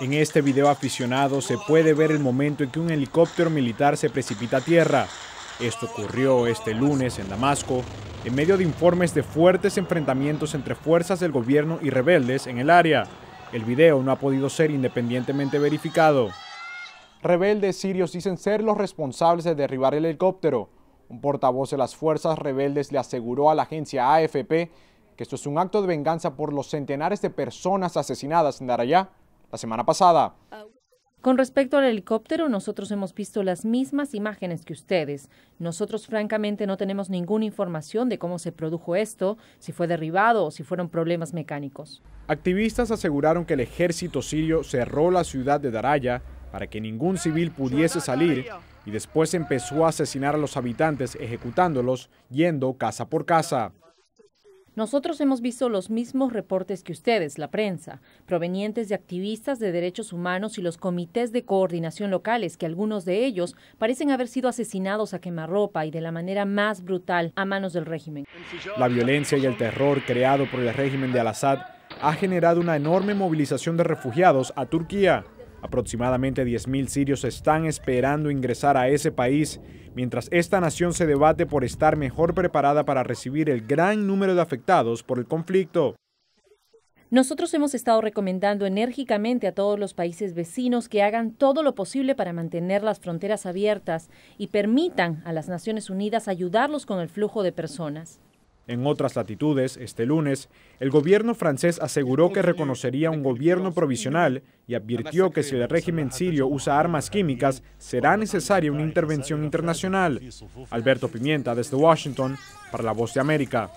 En este video aficionado se puede ver el momento en que un helicóptero militar se precipita a tierra. Esto ocurrió este lunes en Damasco, en medio de informes de fuertes enfrentamientos entre fuerzas del gobierno y rebeldes en el área. El video no ha podido ser independientemente verificado. Rebeldes sirios dicen ser los responsables de derribar el helicóptero. Un portavoz de las fuerzas rebeldes le aseguró a la agencia AFP que esto es un acto de venganza por los centenares de personas asesinadas en Daraya la semana pasada. Con respecto al helicóptero, nosotros hemos visto las mismas imágenes que ustedes. Nosotros francamente no tenemos ninguna información de cómo se produjo esto, si fue derribado o si fueron problemas mecánicos. Activistas aseguraron que el ejército sirio cerró la ciudad de Daraya para que ningún civil pudiese salir y después empezó a asesinar a los habitantes ejecutándolos yendo casa por casa. Nosotros hemos visto los mismos reportes que ustedes, la prensa, provenientes de activistas de derechos humanos y los comités de coordinación locales, que algunos de ellos parecen haber sido asesinados a quemarropa y de la manera más brutal a manos del régimen. La violencia y el terror creado por el régimen de Al-Assad ha generado una enorme movilización de refugiados a Turquía. Aproximadamente 10.000 sirios están esperando ingresar a ese país, mientras esta nación se debate por estar mejor preparada para recibir el gran número de afectados por el conflicto. Nosotros hemos estado recomendando enérgicamente a todos los países vecinos que hagan todo lo posible para mantener las fronteras abiertas y permitan a las Naciones Unidas ayudarlos con el flujo de personas. En otras latitudes, este lunes, el gobierno francés aseguró que reconocería un gobierno provisional y advirtió que si el régimen sirio usa armas químicas, será necesaria una intervención internacional. Alberto Pimienta, desde Washington, para La Voz de América.